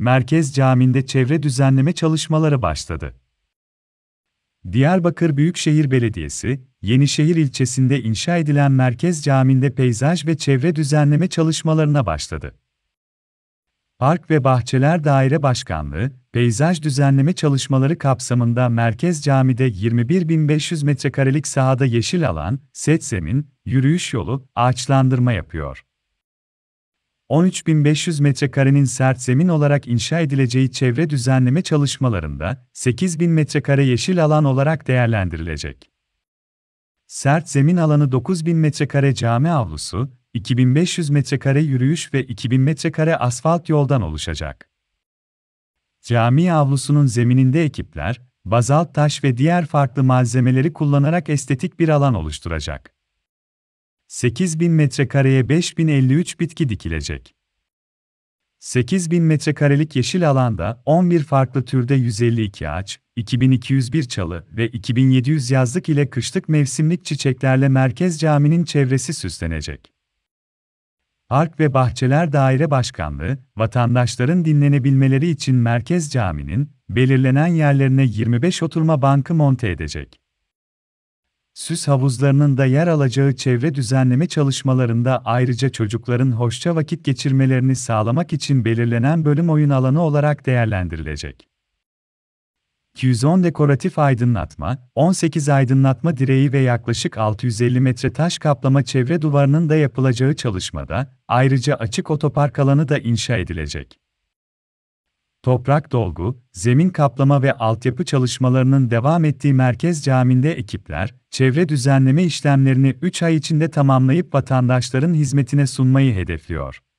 Merkez Camii'nde çevre düzenleme çalışmaları başladı. Diyarbakır Büyükşehir Belediyesi, Yenişehir ilçesinde inşa edilen Merkez Camii'nde peyzaj ve çevre düzenleme çalışmalarına başladı. Park ve Bahçeler Daire Başkanlığı, peyzaj düzenleme çalışmaları kapsamında Merkez Cami'de 21.500 metrekarelik sahada yeşil alan, set zemin, yürüyüş yolu, ağaçlandırma yapıyor. 13.500 metrekarenin sert zemin olarak inşa edileceği çevre düzenleme çalışmalarında 8.000 metrekare yeşil alan olarak değerlendirilecek. Sert zemin alanı 9.000 metrekare cami avlusu, 2500 metrekare yürüyüş ve 2000 metrekare asfalt yoldan oluşacak. Cami avlusunun zemininde ekipler, bazalt taş ve diğer farklı malzemeleri kullanarak estetik bir alan oluşturacak. 8000 metrekareye 5053 bitki dikilecek. 8000 metrekarelik yeşil alanda 11 farklı türde 152 ağaç, 2201 çalı ve 2700 yazlık ile kışlık mevsimlik çiçeklerle merkez caminin çevresi süslenecek. Park ve Bahçeler Daire Başkanlığı, vatandaşların dinlenebilmeleri için Merkez Cami'nin belirlenen yerlerine 25 oturma bankı monte edecek süs havuzlarının da yer alacağı çevre düzenleme çalışmalarında ayrıca çocukların hoşça vakit geçirmelerini sağlamak için belirlenen bölüm oyun alanı olarak değerlendirilecek. 210 dekoratif aydınlatma, 18 aydınlatma direği ve yaklaşık 650 metre taş kaplama çevre duvarının da yapılacağı çalışmada, ayrıca açık otopark alanı da inşa edilecek toprak dolgu, zemin kaplama ve altyapı çalışmalarının devam ettiği Merkez Camii'nde ekipler, çevre düzenleme işlemlerini 3 ay içinde tamamlayıp vatandaşların hizmetine sunmayı hedefliyor.